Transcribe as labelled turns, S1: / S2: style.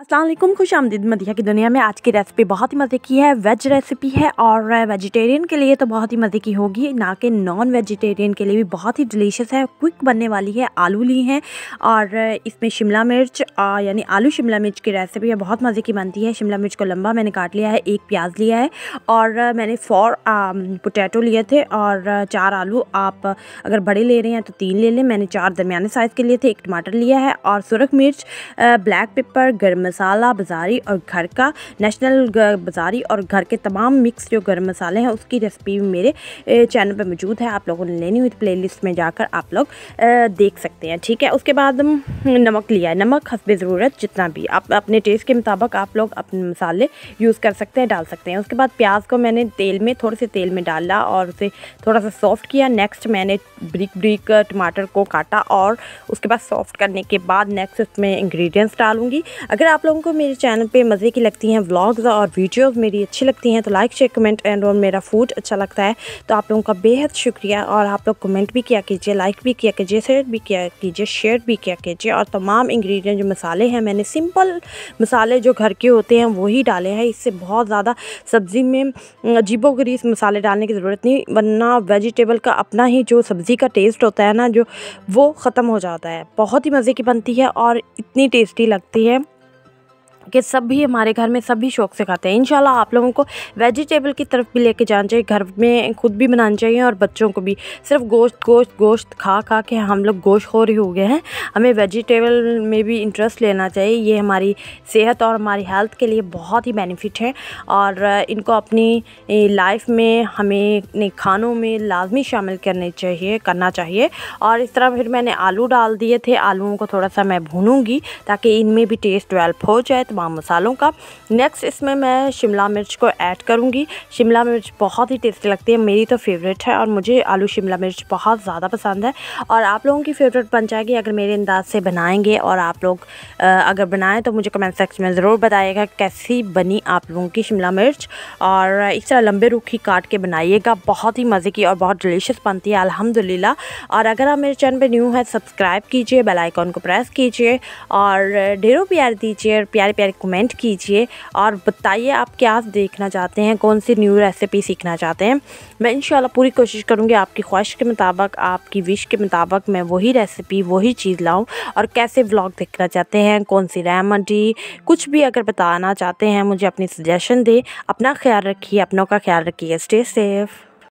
S1: असलम खुश आमदीद मदिया की दुनिया में आज की रेसिपी बहुत ही मज़े की है वेज रेसिपी है और वेजिटेरियन के लिए तो बहुत ही मज़े की होगी ना कि नॉन वेजिटेरियन के लिए भी बहुत ही डिलीशियस है क्विक बनने वाली है आलू ली हैं और इसमें शिमला मिर्च यानी आलू शिमला मिर्च की रेसिपी है बहुत मज़े की बनती है शिमला मिर्च को लंबा मैंने काट लिया है एक प्याज लिया है और मैंने फोर पोटैटो लिए थे और चार आलू आप अगर बड़े ले रहे हैं तो तीन ले लें मैंने चार दरमियाने साइज़ के लिए थे एक टमाटर लिया है और सुरख मिर्च ब्लैक पेपर गर्म मसाला बाज़ारी और घर का नेशनल बाज़ारी और घर के तमाम मिक्स जो गर्म मसाले हैं उसकी रेसिपी मेरे चैनल पर मौजूद है आप लोगों ने लेनी हुई प्ले लिस्ट में जाकर आप लोग देख सकते हैं ठीक है उसके बाद नमक लिया है नमक हंसबे ज़रूरत जितना भी आप अपने टेस्ट के मुताबिक आप लोग अपने मसाले यूज़ कर सकते हैं डाल सकते हैं उसके बाद प्याज को मैंने तेल में थोड़े से तेल में डाला और उसे थोड़ा सा सॉफ्ट किया नेक्स्ट मैंने ब्रिक ब्रिक टमाटर को काटा और उसके बाद सॉफ्ट करने के बाद नेक्स्ट उसमें इंग्रेडिएंट्स डालूंगी अगर आप आप लोगों को मेरे चैनल पे मज़े की लगती हैं व्लॉग्स और वीडियोस मेरी अच्छी लगती हैं तो लाइक शेयर कमेंट एंड और मेरा फूड अच्छा लगता है तो आप लोगों का बेहद शुक्रिया और आप लोग कमेंट भी किया कीजिए लाइक भी किया कीजिए शेयर भी किया कीजिए शेयर भी किया कीजिए और तमाम इंग्रीडियंट जो मसाले हैं मैंने सिंपल मसाले जो घर के होते हैं वही डाले हैं इससे बहुत ज़्यादा सब्ज़ी में अजीबो मसाले डालने की ज़रूरत नहीं वरना वेजिटेबल का अपना ही जो सब्ज़ी का टेस्ट होता है ना जो वो ख़त्म हो जाता है बहुत ही मज़े की बनती है और इतनी टेस्टी लगती है के सभी हमारे घर में सभी शौक से खाते हैं इन आप लोगों को वेजिटेबल की तरफ भी लेके जाना चाहिए घर में खुद भी बनाना चाहिए और बच्चों को भी सिर्फ गोश्त गोश्त गोश्त खा खा के हम लोग गोश्त हो रहे हो गए हैं हमें वेजिटेबल में भी इंटरेस्ट लेना चाहिए ये हमारी सेहत और हमारी हेल्थ के लिए बहुत ही बेनिफिट है और इनको अपनी लाइफ में हमें अपने खानों में लाजमी शामिल करने चाहिए करना चाहिए और इस तरह फिर मैंने आलू डाल दिए थे आलूओं को थोड़ा सा मैं भूनूंगी ताकि इनमें भी टेस्ट डेवेल्प हो जाए तो तमाम मसालों का नेक्स्ट इसमें मैं शिमला मिर्च को ऐड करूँगी शिमला मिर्च बहुत ही टेस्टी लगती है मेरी तो फेवरेट है और मुझे आलू शिमला मिर्च बहुत ज़्यादा पसंद है और आप लोगों की फेवरेट बन जाएगी अगर मेरे अंदाज से बनाएंगे और आप लोग अगर बनाएँ तो मुझे कमेंट सेक्शन में ज़रूर बताइएगा कैसी बनी आप लोगों की शिमला मिर्च और इस तरह लंबे रूखी काट के बनाइएगा बहुत ही मज़े की और बहुत डिलीशियस बनती है अलहमदिल्ला और अगर आप मेरे चैनल पर न्यू है सब्सक्राइब कीजिए बेलाइकॉन को प्रेस कीजिए और ढेरों प्यार दीजिए और प्यारे प्यारे कमेंट कीजिए और बताइए आप क्या देखना चाहते हैं कौन सी न्यू रेसिपी सीखना चाहते हैं मैं इन पूरी कोशिश करूँगी आपकी ख्वाहिश के मुताबिक आपकी विश के मुताबिक मैं वही रेसिपी वही चीज़ लाऊँ और कैसे ब्लॉग देखना चाहते हैं कौन सी रेमडी कुछ भी अगर बताना चाहते हैं मुझे अपनी सजेशन दें अपना ख्याल रखिए अपनों का ख्याल रखिए स्टे सेफ़